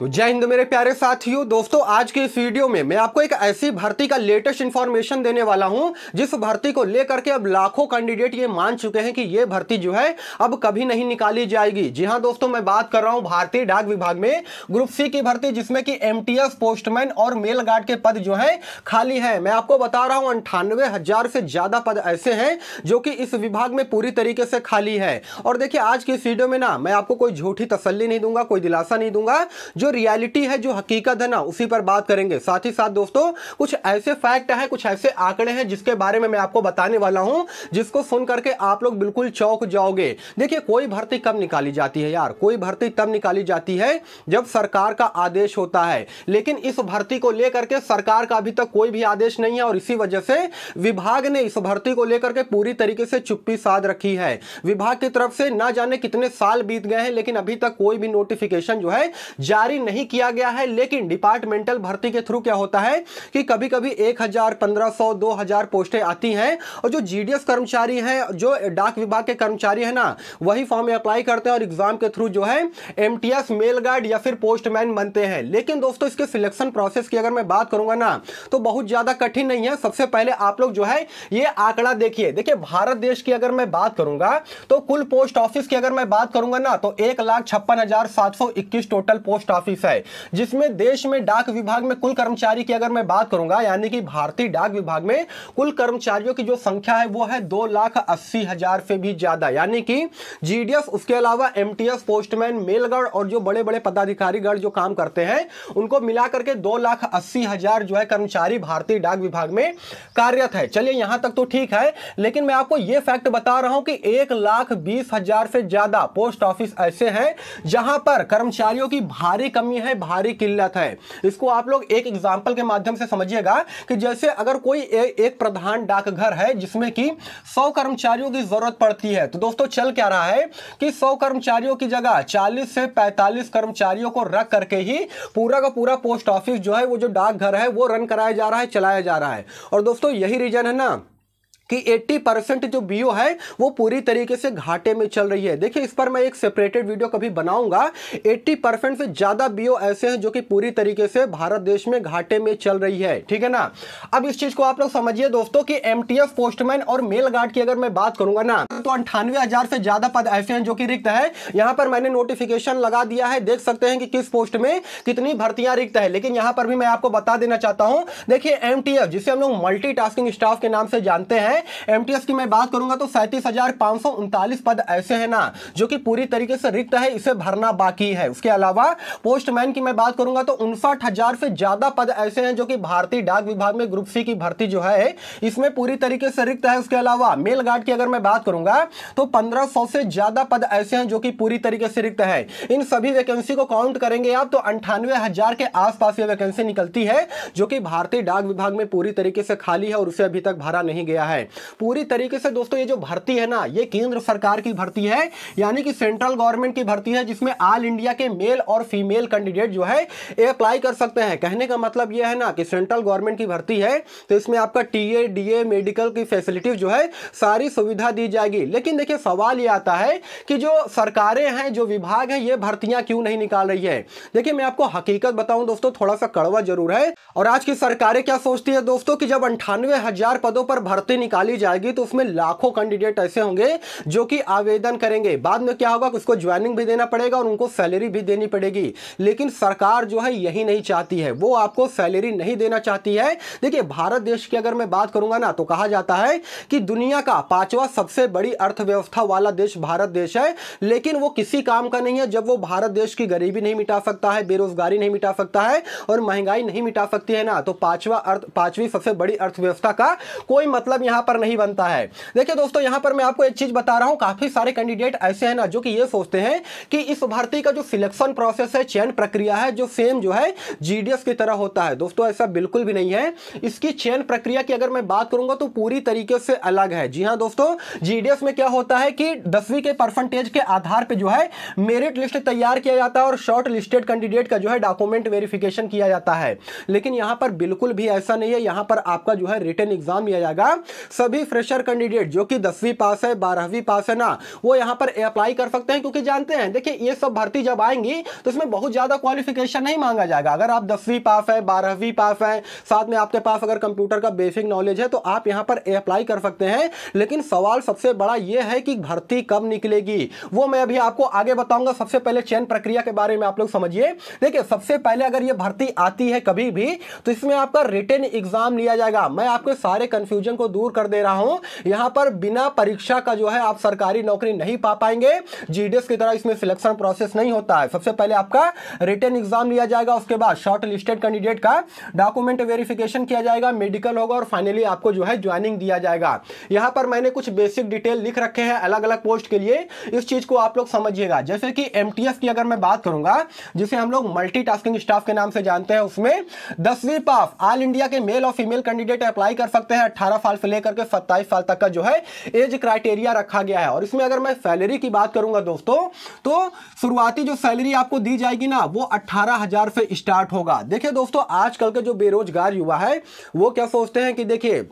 तो जय हिंद मेरे प्यारे साथियों दोस्तों आज के इस वीडियो में मैं आपको एक ऐसी भर्ती का लेटेस्ट इन्फॉर्मेशन देने वाला हूं जिस भर्ती को लेकर के अब लाखों कैंडिडेट ये मान चुके हैं कि ये भर्ती जो है अब कभी नहीं निकाली जाएगी जी हां दोस्तों मैं बात कर रहा हूं भारतीय डाक विभाग में ग्रुप सी की भर्ती जिसमें कि एम पोस्टमैन और मेल गार्ड के पद जो है खाली है मैं आपको बता रहा हूं अंठानवे से ज्यादा पद ऐसे हैं जो कि इस विभाग में पूरी तरीके से खाली है और देखिए आज की इस वीडियो में ना मैं आपको कोई झूठी तसली नहीं दूंगा कोई दिलासा नहीं दूंगा जो रियलिटी है जो हकीकत है ना उसी पर बात करेंगे साथ ही साथ दोस्तों कुछ ऐसे फैक्ट है कुछ ऐसे आंकड़े हैं जिसके बारे में मैं आपको बताने वाला हूं जिसको सुन करके आप लोग बिल्कुल चौक जाओगे देखिए कोई भर्ती कब निकाली जाती है यार कोई भर्ती तब निकाली जाती है जब सरकार का आदेश होता है लेकिन इस भर्ती को लेकर के सरकार का अभी तक कोई भी आदेश नहीं है और इसी वजह से विभाग ने इस भर्ती को लेकर के पूरी तरीके से चुप्पी साध रखी है विभाग की तरफ से ना जाने कितने साल बीत गए हैं लेकिन अभी तक कोई भी नोटिफिकेशन जो है जारी जारी नहीं किया गया है लेकिन डिपार्टमेंटल भर्ती के थ्रू क्या होता है कि कभी कभी एक हजार पंद्रह सौ दो हजार पोस्टें आती हैं और जो जीडीएस कर्मचारी हैं जो डाक विभाग के कर्मचारी हैं ना वही फॉर्म में अप्लाई करते हैं और एग्जाम के थ्रू जो है एम मेल गार्ड या फिर पोस्टमैन बनते हैं लेकिन दोस्तों इसके सिलेक्शन प्रोसेस की अगर मैं बात करूंगा ना तो बहुत ज्यादा कठिन नहीं है सबसे पहले आप लोग जो है ये आंकड़ा देखिए देखिए भारत देश की अगर मैं बात करूंगा तो कुल पोस्ट ऑफिस की अगर मैं बात करूंगा ना तो एक लाख छप्पन हजार सात सौ इक्कीस टोटल पोस्ट ऑफिस ऑफिस है जिसमें देश में डाक विभाग में कुल कर्मचारी की अगर मैं बात करूंगा यानी कि भारतीय डाक विभाग में कुल कर्मचारियों की जो संख्या है वो है दो लाख अस्सी हजार से भी ज्यादा यानी कि जीडीएस उसके अलावा एमटीएस पोस्टमैन मेलगढ़ और जो बड़े बड़े पदाधिकारीगढ़ जो काम करते हैं उनको मिला करके दो लाख अस्सी हजार जो है कर्मचारी भारतीय डाक विभाग में कार्यरत है चलिए यहां तक तो ठीक है लेकिन मैं आपको यह फैक्ट बता रहा हूं कि एक लाख बीस हजार से ज्यादा पोस्ट ऑफिस ऐसे हैं जहां पर कर्मचारियों की भारी भारी कमी है भारी किल्लत है इसको आप लोग एक एग्जाम्पल के माध्यम से समझिएगा कि जैसे अगर कोई ए, एक प्रधान डाकघर है जिसमें कि सौ कर्मचारियों की जरूरत पड़ती है तो दोस्तों चल क्या रहा है कि सौ कर्मचारियों की जगह चालीस से पैंतालीस कर्मचारियों को रख करके ही पूरा का पूरा पोस्ट ऑफिस जो है वो जो डाकघर है वो रन कराया जा रहा है चलाया जा रहा है और दोस्तों यही रीजन है ना कि 80 परसेंट जो बीओ है वो पूरी तरीके से घाटे में चल रही है देखिए इस पर मैं एक सेपरेटेड वीडियो कभी बनाऊंगा 80 परसेंट से ज़्यादा बीओ ऐसे हैं जो कि पूरी तरीके से भारत देश में घाटे में चल रही है ठीक है ना अब इस चीज़ को आप लोग समझिए दोस्तों कि एम पोस्टमैन और मेल गार्ड की अगर मैं बात करूंगा ना तो अंठानवे से ज़्यादा पद ऐसे हैं जो कि रिक्त है यहाँ पर मैंने नोटिफिकेशन लगा दिया है देख सकते हैं कि किस पोस्ट में कितनी भर्तियां रिक्त है लेकिन यहाँ पर भी मैं आपको बता देना चाहता हूँ देखिए एम जिसे हम लोग मल्टी स्टाफ के नाम से जानते हैं है एमटीएस की मैं बात करूंगा तो सैंतीस पद ऐसे है ना जो कि पूरी तरीके से रिक्त है इसे भरना बाकी है उसके अलावा पोस्टमैन की मैं बात करूंगा तो उनसठ से ज्यादा पद ऐसे हैं जो कि भारतीय डाक विभाग में ग्रुप सी की भर्ती जो है इसमें पूरी तरीके से रिक्त है उसके अलावा मेल गार्ड की अगर मैं बात करूंगा तो पंद्रह से ज्यादा पद ऐसे हैं जो कि पूरी तरीके से रिक्त है इन सभी वैकेंसी को काउंट करेंगे आप तो अंठानवे हजार के आसपास ये वैकेंसी निकलती है जो कि भारतीय डाक विभाग में पूरी तरीके से खाली है और उसे अभी तक भरा नहीं गया है पूरी तरीके से दोस्तों ये जो भर्ती है ना ये केंद्र सरकार की भर्ती है यानी कि सेंट्रल गवर्नमेंट की भर्ती है जिसमें ऑल इंडिया के मेल और फीमेल कैंडिडेट जो है अप्लाई कर सकते हैं कहने का मतलब यह है ना कि सेंट्रल गवर्नमेंट की भर्ती है तो इसमें आपका T A D A medical की फैसिलिटीज जो है सारी सुविधा दी जाएगी लेकिन देखिए सवाल ये आता है कि जो सरकारें हैं जो विभाग है ये भर्तियां क्यों नहीं निकाल रही है देखिए मैं आपको हकीकत बताऊं दोस्तों थोड़ा सा कड़वा जरूर है और आज की सरकारें क्या सोचती है दोस्तों कि जब अंठानवे हजार पदों पर भर्ती निकाली जाएगी तो उसमें लाखों कैंडिडेट ऐसे होंगे जो कि आवेदन करेंगे बाद में क्या होगा उसको ज्वाइनिंग भी देना पड़ेगा और उनको सैलरी भी देनी पड़ेगी लेकिन सरकार जो है यही नहीं चाहती है वो आपको सैलरी नहीं देना चाहती है देखिए भारत देश की अगर मैं बात करूंगा ना तो कहा जाता है कि दुनिया का पांचवा सबसे बड़ी अर्थव्यवस्था वाला देश भारत देश है लेकिन वो किसी काम का नहीं है जब वो भारत देश की गरीबी नहीं मिटा सकता है बेरोजगारी नहीं मिटा सकता है और महंगाई नहीं मिटा सकती है ना तो पांचवा अर्थ पांचवी सबसे बड़ी अर्थव्यवस्था का कोई मतलब यहां यहां पर नहीं बनता है देखिए दोस्तों यहां पर मैं आपको एक चीज़ बता रहा हूं काफ़ी सारे कैंडिडेट ऐसे हैं ना जो कि ये सोचते हैं कि इस भर्ती का जो सिलेक्शन प्रोसेस है चयन प्रक्रिया है जो सेम जो है जीडीएस की तरह होता है दोस्तों ऐसा बिल्कुल भी नहीं है इसकी चयन प्रक्रिया की अगर मैं बात करूंगा तो पूरी तरीके से अलग है जी हाँ दोस्तों जीडीएस में क्या होता है कि दसवीं के परसेंटेज के आधार पर जो है मेरिट लिस्ट तैयार किया जाता है और शॉर्ट लिस्टेड कैंडिडेट का जो है डॉक्यूमेंट वेरिफिकेशन किया जाता है लेकिन यहां पर बिल्कुल भी ऐसा नहीं है यहां पर आपका जो है रिटर्न एग्जाम लिया जाएगा सभी फ्रेशर कैंडिडेट जो कि दसवीं पास है बारहवीं पास है ना वो यहाँ पर अप्लाई कर सकते हैं क्योंकि जानते हैं देखिए ये सब भर्ती जब आएंगी तो इसमें बहुत ज़्यादा क्वालिफिकेशन नहीं मांगा जाएगा अगर आप दसवीं पास है बारहवीं पास है साथ में आपके पास अगर कंप्यूटर का बेसिक नॉलेज है तो आप यहाँ पर अप्लाई कर सकते हैं लेकिन सवाल सबसे बड़ा ये है कि भर्ती कब निकलेगी वो मैं अभी आपको आगे बताऊंगा सबसे पहले चयन प्रक्रिया के बारे में आप लोग समझिए देखिए सबसे पहले अगर ये भर्ती आती है कभी भी तो इसमें आपका रिटर्न एग्जाम लिया जाएगा मैं आपके सारे कंफ्यूजन को दूर कर कर दे रहा हूं यहां पर बिना परीक्षा का जो है आप सरकारी नौकरी नहीं पा पाएंगे जीडीएस की तरह इसमें सिलेक्शन प्रोसेस नहीं होता है सबसे पहले आपका रिटर्न एग्जाम लिया जाएगा उसके बाद शॉर्ट लिस्टेड कैंडिडेट का डॉक्यूमेंट वेरिफिकेशन किया जाएगा मेडिकल होगा और फाइनली आपको जो है ज्वाइनिंग दिया जाएगा यहां पर मैंने कुछ बेसिक डिटेल लिख रखे हैं अलग अलग पोस्ट के लिए इस चीज को आप लोग समझिएगा जैसे कि एम की अगर मैं बात करूंगा जिसे हम लोग मल्टी स्टाफ के नाम से जानते हैं उसमें दसवीं पास ऑल इंडिया के मेल और फीमेल कैंडिडेट अप्लाई कर सकते हैं अठारह साल से लेकर के सत्ताईस साल तक का जो है एज क्राइटेरिया रखा गया है और इसमें अगर मैं सैलरी की बात करूंगा दोस्तों तो शुरुआती जो सैलरी आपको दी जाएगी ना वो अट्ठारह से स्टार्ट होगा देखिए दोस्तों आजकल के जो बेरोजगार युवा है वो क्या सोचते हैं कि देखिए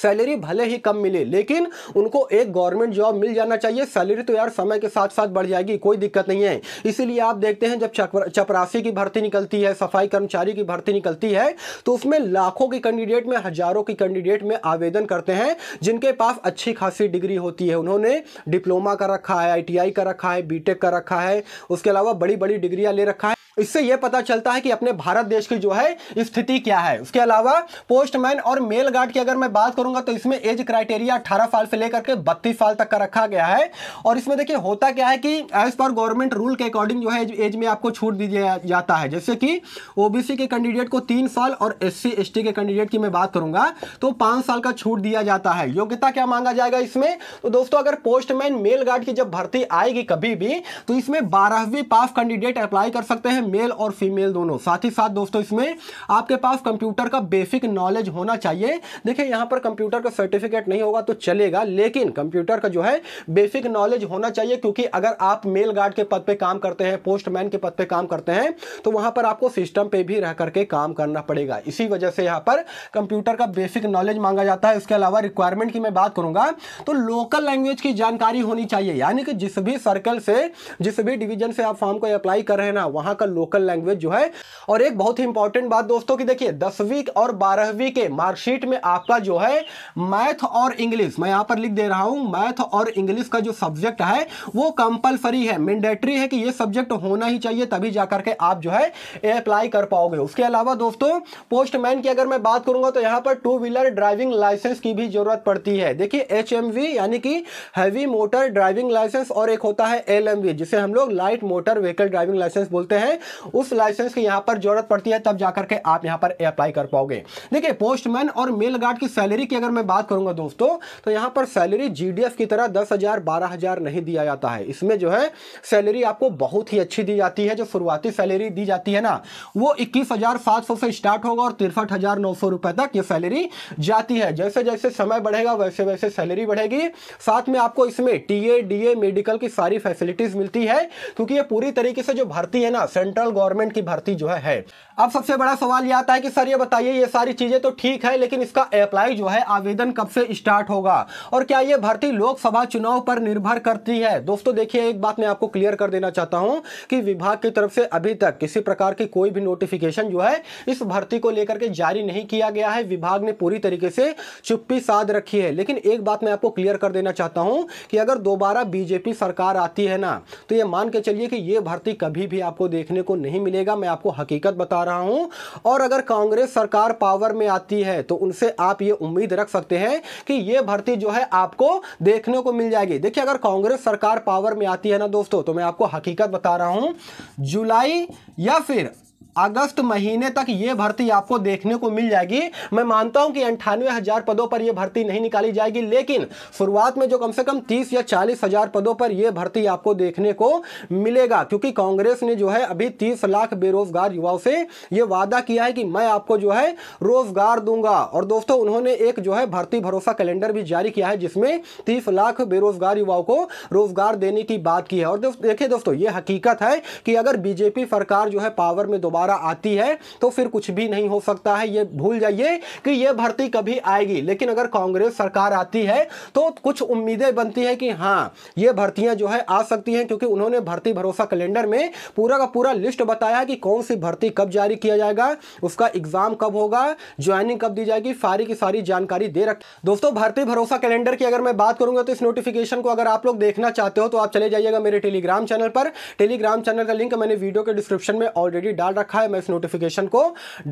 सैलरी भले ही कम मिले लेकिन उनको एक गवर्नमेंट जॉब मिल जाना चाहिए सैलरी तो यार समय के साथ साथ बढ़ जाएगी कोई दिक्कत नहीं है इसीलिए आप देखते हैं जब चपरासी की भर्ती निकलती है सफाई कर्मचारी की भर्ती निकलती है तो उसमें लाखों के कैंडिडेट में हजारों के कैंडिडेट में आवेदन करते हैं जिनके पास अच्छी खासी डिग्री होती है उन्होंने डिप्लोमा कर रखा है आई कर रखा है बी कर रखा है उसके अलावा बड़ी बड़ी डिग्रियाँ ले रखा है इससे यह पता चलता है कि अपने भारत देश की जो है स्थिति क्या है उसके अलावा पोस्टमैन और मेल गार्ड की अगर मैं बात करूंगा तो इसमें एज क्राइटेरिया अठारह साल से लेकर के बत्तीस साल तक का रखा गया है और इसमें देखिए होता क्या है कि एज पर गवर्नमेंट रूल के अकॉर्डिंग जो है एज में आपको छूट दी जाता है जैसे कि ओबीसी के कैंडिडेट को तीन साल और एस सी के कैंडिडेट की मैं बात करूंगा तो पांच साल का छूट दिया जाता है योग्यता क्या मांगा जाएगा इसमें तो दोस्तों अगर पोस्टमैन मेल गार्ड की जब भर्ती आएगी कभी भी तो इसमें बारहवीं पास कैंडिडेट अप्लाई कर सकते हैं मेल और फीमेल दोनों साथ ही साथ दोस्तों इसमें आपके पास कंप्यूटर का बेसिक नॉलेज होना चाहिए देखिए यहाँ पर कंप्यूटर का सर्टिफिकेट नहीं होगा तो चलेगा लेकिन कंप्यूटर का जो है बेसिक नॉलेज होना चाहिए क्योंकि अगर आप मेल गार्ड के पद पर काम करते हैं पोस्टमैन के पद पर काम करते हैं तो वहाँ पर आपको सिस्टम पर भी रह करके काम करना पड़ेगा इसी वजह से यहाँ पर कंप्यूटर का बेसिक नॉलेज मांगा जाता है इसके अलावा रिक्वायरमेंट की मैं बात करूँगा तो लोकल लैंग्वेज की जानकारी होनी चाहिए यानी कि जिस भी सर्कल से जिस भी डिवीजन से आप फॉर्म को अप्लाई कर रहे हैं ना वहाँ का लोकल लैंग्वेज जो है और एक बहुत ही इंपॉर्टेंट बात दोस्तों की देखिए दसवीं और बारहवीं के मार्कशीट में आपका जो है मैथ और इंग्लिश मैं यहां पर लिख दे रहा हूं मैथ और इंग्लिश का जो सब्जेक्ट है वो कंपलसरी है मैंडेटरी है कि ये सब्जेक्ट होना ही चाहिए तभी जाकर के आप जो है अप्लाई कर पाओगे उसके अलावा दोस्तों पोस्टमैन की अगर मैं बात करूंगा तो यहाँ पर टू व्हीलर ड्राइविंग लाइसेंस की भी जरूरत पड़ती है देखिए एच यानी कि हैवी मोटर ड्राइविंग लाइसेंस और एक होता है एल जिसे हम लोग light motor vehicle driving licence बोलते हैं उस लाइसेंस की यहाँ पर जरूरत पड़ती है तब जाकर के आप यहाँ पर अप्लाई कर पाओगे देखिए पोस्टमैन और मेल गार्ड की सैलरी की अगर मैं बात करूंगा दोस्तों तो यहाँ पर सैलरी जी की तरह दस हजार बारह हजार नहीं दिया जाता है इसमें जो है सैलरी आपको बहुत ही अच्छी दी जाती है जो शुरुआती सैलरी दी जाती है ना वो इक्कीस से स्टार्ट होगा और तिरसठ रुपए तक ये सैलरी जाती है जैसे जैसे समय बढ़ेगा वैसे वैसे सैलरी बढ़ेगी साथ में आपको इसमें टीए डीए मेडिकल की सारी फैसिलिटीज मिलती है क्योंकि ये पूरी तरीके से जो भर्ती है ना सेंट्रल सेंट्रल गवर्नमेंट की भर्ती जो है, है अब सबसे बड़ा सवाल यह आता है कि सर ये बताइए ये सारी चीज़ें तो ठीक है लेकिन इसका अप्लाई जो है आवेदन कब से स्टार्ट होगा और क्या ये भर्ती लोकसभा चुनाव पर निर्भर करती है दोस्तों देखिए एक बात मैं आपको क्लियर कर देना चाहता हूँ कि विभाग की तरफ से अभी तक किसी प्रकार की कोई भी नोटिफिकेशन जो है इस भर्ती को लेकर के जारी नहीं किया गया है विभाग ने पूरी तरीके से चुप्पी साध रखी है लेकिन एक बात मैं आपको क्लियर कर देना चाहता हूँ कि अगर दोबारा बीजेपी सरकार आती है ना तो ये मान के चलिए कि ये भर्ती कभी भी आपको देखने को नहीं मिलेगा मैं आपको हकीकत बता रहा रहा हूं और अगर कांग्रेस सरकार पावर में आती है तो उनसे आप ये उम्मीद रख सकते हैं कि ये भर्ती जो है आपको देखने को मिल जाएगी देखिए अगर कांग्रेस सरकार पावर में आती है ना दोस्तों तो मैं आपको हकीकत बता रहा हूं जुलाई या फिर अगस्त महीने तक ये भर्ती आपको देखने को मिल जाएगी मैं मानता हूं कि अंठानवे हजार पदों पर यह भर्ती नहीं निकाली जाएगी लेकिन शुरुआत में जो कम से कम तीस या चालीस हजार पदों पर यह भर्ती आपको देखने को मिलेगा क्योंकि कांग्रेस ने जो है अभी तीस लाख बेरोजगार युवाओं से यह वादा किया है कि मैं आपको जो है रोजगार दूंगा और दोस्तों उन्होंने एक जो है भर्ती भरोसा कैलेंडर भी जारी किया है जिसमें तीस लाख बेरोजगार युवाओं को रोजगार देने की बात की है और देखिए दोस्तों ये हकीकत है कि अगर बीजेपी सरकार जो है पावर में दोबारा द्वारा आती है तो फिर कुछ भी नहीं हो सकता है ये भूल जाइए कि ये भर्ती कभी आएगी लेकिन अगर कांग्रेस सरकार आती है तो कुछ उम्मीदें बनती है कि हाँ ये भर्तियां जो है आ सकती हैं क्योंकि उन्होंने भर्ती भरोसा कैलेंडर में पूरा का पूरा लिस्ट बताया कि कौन सी भर्ती कब जारी किया जाएगा उसका एग्जाम कब होगा ज्वाइनिंग कब दी जाएगी सारी की सारी जानकारी दे रख दोस्तों भर्ती भरोसा कैलेंडर की अगर मैं बात करूंगा तो इस नोटिफिकेशन को अगर आप लोग देखना चाहते हो तो आप चले जाइएगा मेरे टेलीग्राम चैनल पर टेलीग्राम चैनल का लिंक मैंने वीडियो के डिस्क्रिप्शन में ऑलरेडी डाल रखा रखा है मैं इस नोटिफिकेशन को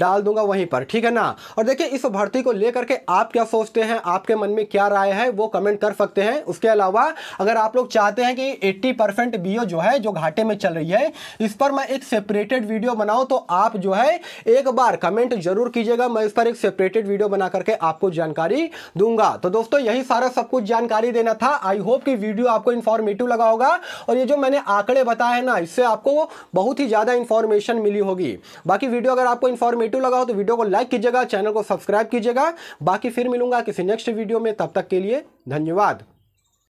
डाल दूंगा वहीं पर ठीक है ना और देखिए इस भर्ती को लेकर के आप क्या सोचते हैं आपके मन में क्या राय है वो कमेंट कर सकते हैं उसके अलावा अगर आप लोग चाहते हैं कि 80 परसेंट जो है जो घाटे में चल रही है इस पर मैं एक सेपरेटेड वीडियो बनाऊं तो आप जो है एक बार कमेंट जरूर कीजिएगा मैं इस पर एक सेपरेटेड वीडियो बना करके आपको जानकारी दूंगा तो दोस्तों यही सारा सब कुछ जानकारी देना था आई होप कि वीडियो आपको इन्फॉर्मेटिव लगा होगा और ये जो मैंने आंकड़े बताए हैं ना इससे आपको बहुत ही ज़्यादा इन्फॉर्मेशन मिली होगी चाहिए बाकी वीडियो अगर आपको इन्फॉर्मेटिव लगा हो तो वीडियो को लाइक कीजिएगा चैनल को सब्सक्राइब कीजिएगा बाकी फिर मिलूंगा किसी नेक्स्ट वीडियो में तब तक के लिए धन्यवाद